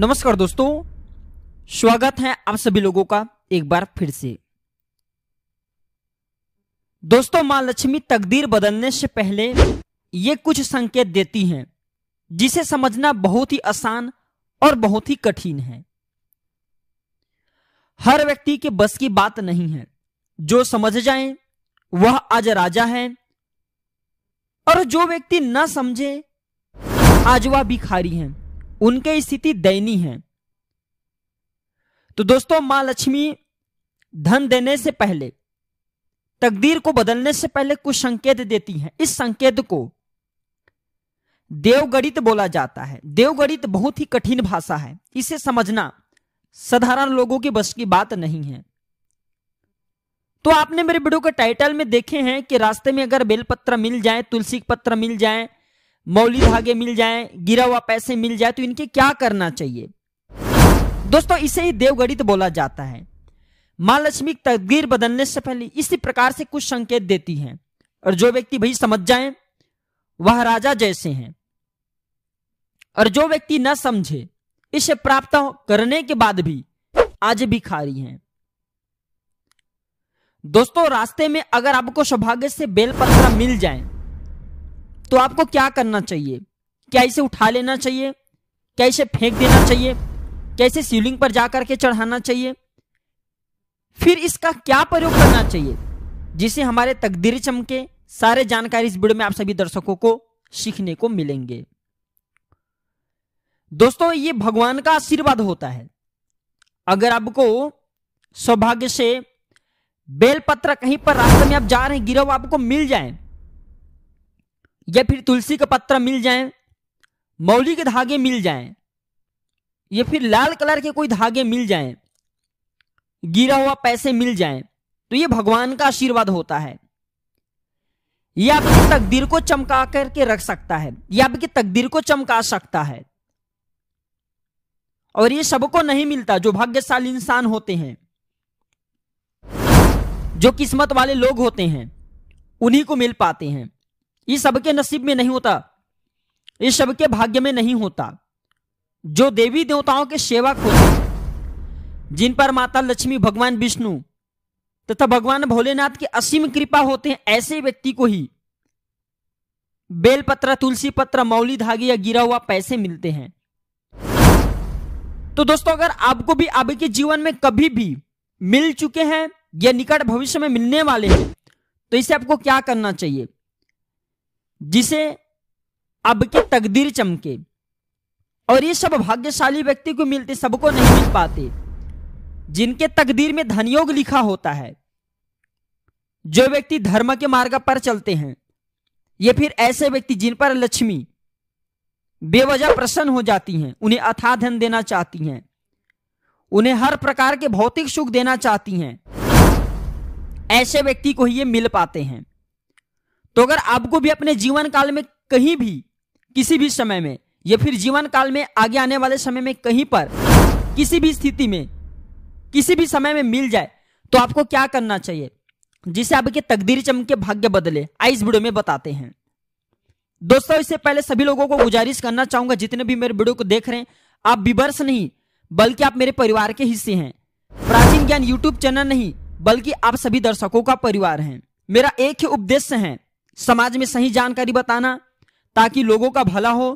नमस्कार दोस्तों स्वागत है आप सभी लोगों का एक बार फिर से दोस्तों मां लक्ष्मी तकदीर बदलने से पहले ये कुछ संकेत देती हैं जिसे समझना बहुत ही आसान और बहुत ही कठिन है हर व्यक्ति के बस की बात नहीं है जो समझ जाए वह आज राजा है और जो व्यक्ति न समझे आज वह भिखारी हैं उनकी स्थिति दयनीय है तो दोस्तों मां लक्ष्मी धन देने से पहले तकदीर को बदलने से पहले कुछ संकेत देती हैं इस संकेत को देवगणित बोला जाता है देवगणित बहुत ही कठिन भाषा है इसे समझना साधारण लोगों की बस की बात नहीं है तो आपने मेरे वीडियो के टाइटल में देखे हैं कि रास्ते में अगर बेलपत्र मिल जाए तुलसी पत्र मिल जाए मौली धागे मिल जाए गिरा हुआ पैसे मिल जाए तो इनके क्या करना चाहिए दोस्तों इसे ही देवगणित बोला जाता है माँ लक्ष्मी तकदीर बदलने से पहले इसी प्रकार से कुछ संकेत देती हैं और जो व्यक्ति भाई समझ जाए वह राजा जैसे हैं और जो व्यक्ति न समझे इसे प्राप्त करने के बाद भी आज भी खारी हैं दोस्तों रास्ते में अगर आपको सौभाग्य से बेलपत्र मिल जाए तो आपको क्या करना चाहिए क्या इसे उठा लेना चाहिए क्या इसे फेंक देना चाहिए क्या इसे शिवलिंग पर जाकर के चढ़ाना चाहिए फिर इसका क्या प्रयोग करना चाहिए जिसे हमारे तकदीर चमके सारे जानकारी इस वीडियो में आप सभी दर्शकों को सीखने को मिलेंगे दोस्तों ये भगवान का आशीर्वाद होता है अगर आपको सौभाग्य से बेलपत्र कहीं पर रास्ते में आप जा रहे हैं गिरव आपको मिल जाए या फिर तुलसी का पत्र मिल जाए मौली के धागे मिल जाए या फिर लाल कलर के कोई धागे मिल जाए गिरा हुआ पैसे मिल जाए तो ये भगवान का आशीर्वाद होता है यह आपकी तकदीर को चमका करके रख सकता है यह आपकी तकदीर को चमका सकता है और ये सबको नहीं मिलता जो भाग्यशाली इंसान होते हैं जो किस्मत वाले लोग होते हैं उन्हीं को मिल पाते हैं ये सबके नसीब में नहीं होता ये सबके भाग्य में नहीं होता जो देवी देवताओं के सेवा होते जिन पर माता लक्ष्मी भगवान विष्णु तथा भगवान भोलेनाथ की असीम कृपा होते हैं ऐसे व्यक्ति को ही बेलपत्र तुलसी पत्र मौली धागे या गिरा हुआ पैसे मिलते हैं तो दोस्तों अगर आपको भी आपके जीवन में कभी भी मिल चुके हैं या निकट भविष्य में मिलने वाले हैं तो इसे आपको क्या करना चाहिए जिसे अब की तकदीर चमके और ये सब भाग्यशाली व्यक्ति को मिलते सबको नहीं मिल पाते जिनके तकदीर में धनयोग लिखा होता है जो व्यक्ति धर्म के मार्ग पर चलते हैं ये फिर ऐसे व्यक्ति जिन पर लक्ष्मी बेवजह प्रसन्न हो जाती हैं उन्हें अथा धन देना चाहती हैं उन्हें हर प्रकार के भौतिक सुख देना चाहती हैं ऐसे व्यक्ति को ही ये मिल पाते हैं तो अगर आपको भी अपने जीवन काल में कहीं भी किसी भी समय में या फिर जीवन काल में आगे आने वाले समय में कहीं पर किसी भी स्थिति में किसी भी समय में मिल जाए तो आपको क्या करना चाहिए जिसे आपके तकदीर चमके भाग्य बदले आई इस वीडियो में बताते हैं दोस्तों इससे पहले सभी लोगों को गुजारिश करना चाहूंगा जितने भी मेरे वीडियो को देख रहे हैं आप विवर्स नहीं बल्कि आप मेरे परिवार के हिस्से हैं प्राचीन ज्ञान यूट्यूब चैनल नहीं बल्कि आप सभी दर्शकों का परिवार हैं मेरा एक ही उपदेश है समाज में सही जानकारी बताना ताकि लोगों का भला हो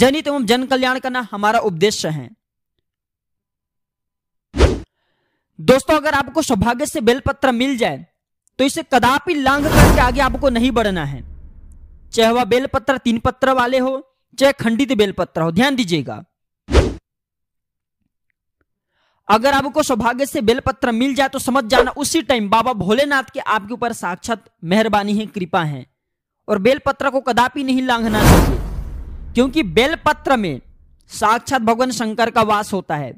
जनित एवं जन कल्याण करना हमारा उद्देश्य है दोस्तों अगर आपको सौभाग्य से बेलपत्र मिल जाए तो इसे कदापि लांग करके आगे आपको नहीं बढ़ना है चाहे वह बेलपत्र तीन पत्र वाले हो चाहे खंडित बेलपत्र हो ध्यान दीजिएगा अगर आपको सौभाग्य से बेलपत्र मिल जाए तो समझ जाना उसी टाइम बाबा भोलेनाथ के आपके ऊपर साक्षात मेहरबानी है कृपा है और बेलपत्र को कदापि नहीं लांघना चाहिए क्योंकि बेलपत्र में साक्षात भगवान शंकर का वास होता है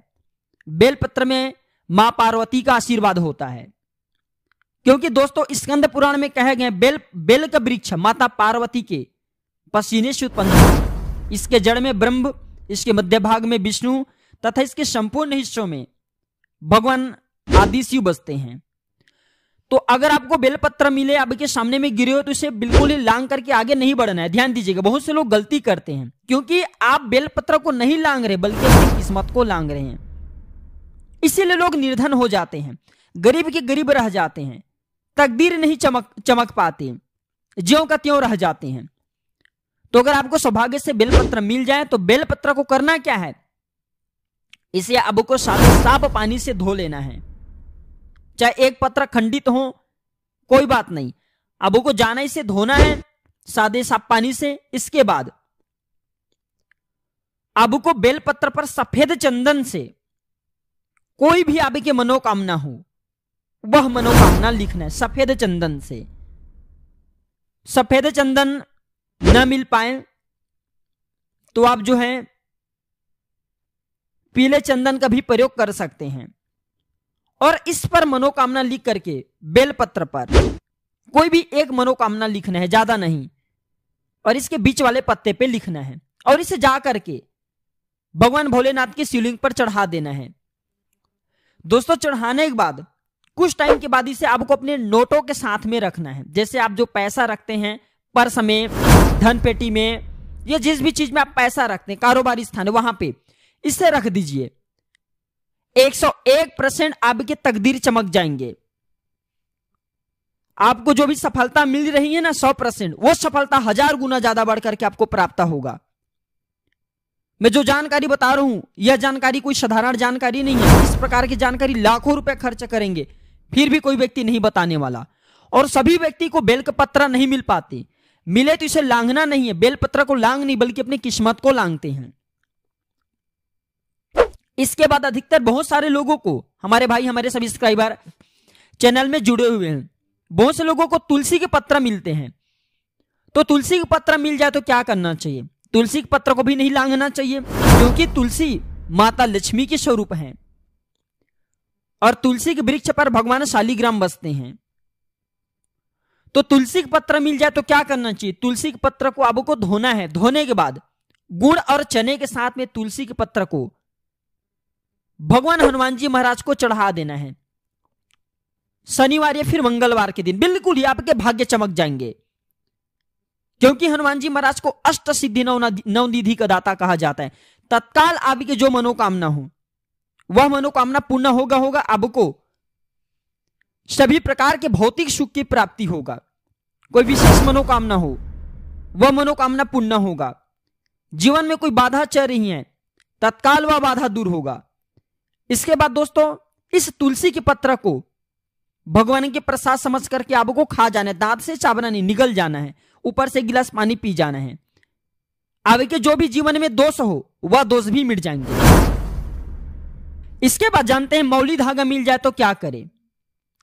बेलपत्र में मां पार्वती का आशीर्वाद होता है क्योंकि दोस्तों स्कंद पुराण में कहे गए बेल बेल का वृक्ष माता पार्वती के पसीने से उत्पन्न इसके जड़ में ब्रह्म इसके मध्य भाग में विष्णु तथा इसके संपूर्ण हिस्सों में भगवान आदिशिव बसते हैं तो अगर आपको बेलपत्र मिले आपके सामने में गिरे हो तो इसे बिल्कुल ही लांग करके आगे नहीं बढ़ना है ध्यान दीजिएगा बहुत से लोग गलती करते हैं क्योंकि आप बेलपत्र को नहीं लांग रहे बल्कि अपनी किस्मत को लांग रहे हैं इसीलिए लोग निर्धन हो जाते हैं गरीब के गरीब रह जाते हैं तकदीर नहीं चमक चमक पाते ज्यो का त्यों रह जाते हैं तो अगर आपको सौभाग्य से बेलपत्र मिल जाए तो बेलपत्र को करना क्या है इसे आपको साफ पानी से धो लेना है चाहे एक पत्र खंडित हो कोई बात नहीं अब को जाना इसे से धोना है सादे साफ पानी से इसके बाद अब को बेल पत्र पर सफेद चंदन से कोई भी आप की मनोकामना हो वह मनोकामना लिखना है सफेद चंदन से सफेद चंदन न मिल पाए तो आप जो है पीले चंदन का भी प्रयोग कर सकते हैं और इस पर मनोकामना लिख करके बेलपत्र पर कोई भी एक मनोकामना लिखना है ज्यादा नहीं और इसके बीच वाले पत्ते पे लिखना है और इसे जा करके भगवान भोलेनाथ की शिवलिंग पर चढ़ा देना है दोस्तों चढ़ाने के बाद कुछ टाइम के बाद इसे आपको अपने नोटों के साथ में रखना है जैसे आप जो पैसा रखते हैं पर्स में धन पेटी में या जिस भी चीज में आप पैसा रखते हैं कारोबारी स्थान वहां पे इसे रख दीजिए 101 परसेंट आपके तकदीर चमक जाएंगे आपको जो भी सफलता मिल रही है ना सौ परसेंट वो सफलता हजार गुना ज्यादा बढ़ करके आपको प्राप्त होगा मैं जो जानकारी बता रहा हूं यह जानकारी कोई साधारण जानकारी नहीं है इस प्रकार की जानकारी लाखों रुपए खर्च करेंगे फिर भी कोई व्यक्ति नहीं बताने वाला और सभी व्यक्ति को बेल का पत्रा नहीं मिल पाते मिले तो इसे लांगना नहीं है बेलपत्र को लांग नहीं बल्कि अपनी किस्मत को लांगते हैं इसके बाद अधिकतर बहुत सारे लोगों को हमारे भाई हमारे सब्सक्राइबर चैनल में जुड़े हुए हैं बहुत से लोगों को तुलसी के पत्र मिलते हैं तो तुलसी के पत्र मिल जाए तो क्या करना चाहिए तुलसी के पत्र को भी नहीं लांगना चाहिए क्योंकि तुलसी माता लक्ष्मी के स्वरूप है और तुलसी के वृक्ष पर भगवान शालीग्राम बसते हैं तो तुलसी के पत्र मिल जाए तो क्या करना चाहिए तुलसी के पत्र को आपको धोना है धोने के बाद गुड़ और चने के साथ में तुलसी के पत्र को भगवान हनुमान जी महाराज को चढ़ा देना है शनिवार या फिर मंगलवार के दिन बिल्कुल ही आपके भाग्य चमक जाएंगे क्योंकि हनुमान जी महाराज को अष्ट सिद्धि नव निधि का दाता कहा जाता है तत्काल आपकी जो मनोकामना हो वह मनोकामना पूर्ण होगा होगा आपको सभी प्रकार के भौतिक सुख की प्राप्ति होगा कोई विशेष मनोकामना हो वह मनोकामना पूर्ण होगा जीवन में कोई बाधा चल रही है तत्काल वह बाधा दूर होगा इसके बाद दोस्तों इस तुलसी के पत्र को भगवान के प्रसाद समझ करके आपको खा जाना है दांत से चाबना नहीं निगल जाना है ऊपर से गिलास पानी पी जाना है आपके जो भी जीवन में दोष हो वह दोष भी मिट जाएंगे इसके बाद जानते हैं मौली धागा मिल जाए तो क्या करें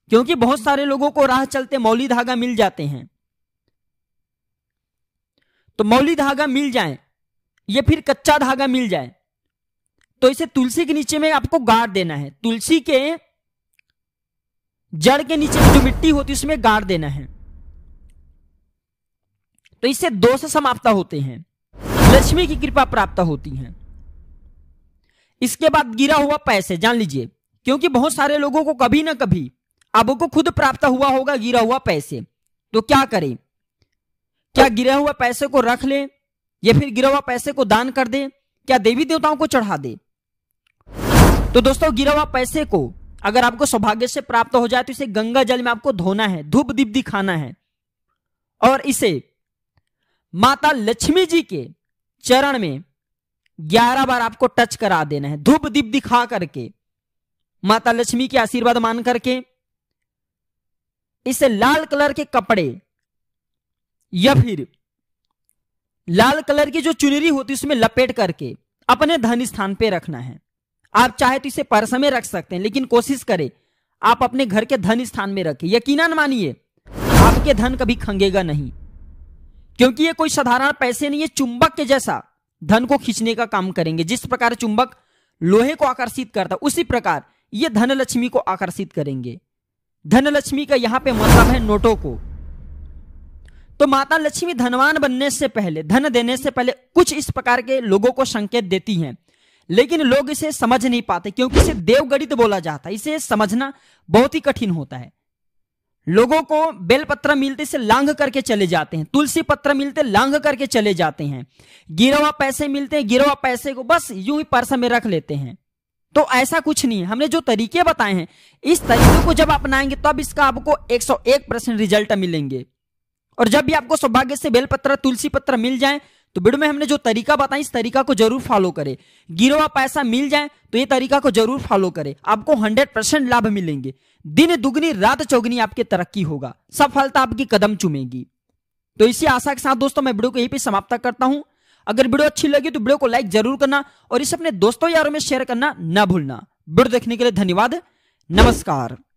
क्योंकि बहुत सारे लोगों को राह चलते मौली धागा मिल जाते हैं तो मौली धागा मिल जाए या फिर कच्चा धागा मिल जाए तो इसे तुलसी के नीचे में आपको गाड़ देना है तुलसी के जड़ के नीचे जो मिट्टी होती है उसमें गाड़ देना है तो इससे दोष समाप्त होते हैं लक्ष्मी की कृपा प्राप्त होती है इसके बाद गिरा हुआ पैसे जान लीजिए क्योंकि बहुत सारे लोगों को कभी ना कभी आपको खुद प्राप्त हुआ होगा गिरा हुआ पैसे तो क्या करें क्या गिरा हुआ पैसे को रख ले या फिर गिरा हुआ पैसे को दान कर दे क्या देवी देवताओं को चढ़ा दे तो दोस्तों गिरा हुआ पैसे को अगर आपको सौभाग्य से प्राप्त हो जाए तो इसे गंगा जल में आपको धोना है धूप दीप दिखाना है और इसे माता लक्ष्मी जी के चरण में ग्यारह बार आपको टच करा देना है धूप दीप दिखा करके माता लक्ष्मी के आशीर्वाद मान करके इसे लाल कलर के कपड़े या फिर लाल कलर की जो चुनरी होती है उसमें लपेट करके अपने धन स्थान पर रखना है आप चाहे तो इसे पर्स में रख सकते हैं लेकिन कोशिश करें आप अपने घर के धन स्थान में रखें यकीनन मानिए आपके धन कभी खंगेगा नहीं क्योंकि ये कोई साधारण पैसे नहीं है चुंबक के जैसा धन को खींचने का काम करेंगे जिस प्रकार चुंबक लोहे को आकर्षित करता उसी प्रकार ये धन लक्ष्मी को आकर्षित करेंगे धनलक्ष्मी का यहां पे मतलब है नोटों को तो माता लक्ष्मी धनवान बनने से पहले धन देने से पहले कुछ इस प्रकार के लोगों को संकेत देती हैं लेकिन लोग इसे समझ नहीं पाते क्योंकि इसे देवगणित बोला जाता है इसे समझना बहुत ही कठिन होता है लोगों को बेलपत्र मिलते से लांग करके चले जाते हैं तुलसी पत्र मिलते लांग करके चले जाते हैं गिरवा पैसे मिलते हैं गिरवा पैसे को बस यूं ही पर्स में रख लेते हैं तो ऐसा कुछ नहीं है हमने जो तरीके बताए हैं इस तरीके को जब अपनाएंगे तब इसका आपको 101 परसेंट रिजल्ट मिलेंगे और जब भी आपको सौभाग्य से बेलपत्र तुलसी पत्र मिल जाए तो वीडियो में हमने जो तरीका बताया इस तरीका को जरूर फॉलो करें गिरोह पैसा मिल जाए तो ये तरीका को जरूर फॉलो करें आपको हंड्रेड परसेंट लाभ मिलेंगे दिन दुगनी रात चौगनी आपकी तरक्की होगा सफलता आपकी कदम चुमेगी तो इसी आशा के साथ दोस्तों मैं वीडियो को यही पे समाप्त करता हूं अगर वीडियो अच्छी लगी तो वीडियो को लाइक जरूर करना और इसे अपने दोस्तों यारों में शेयर करना ना भूलना वीडियो देखने के लिए धन्यवाद नमस्कार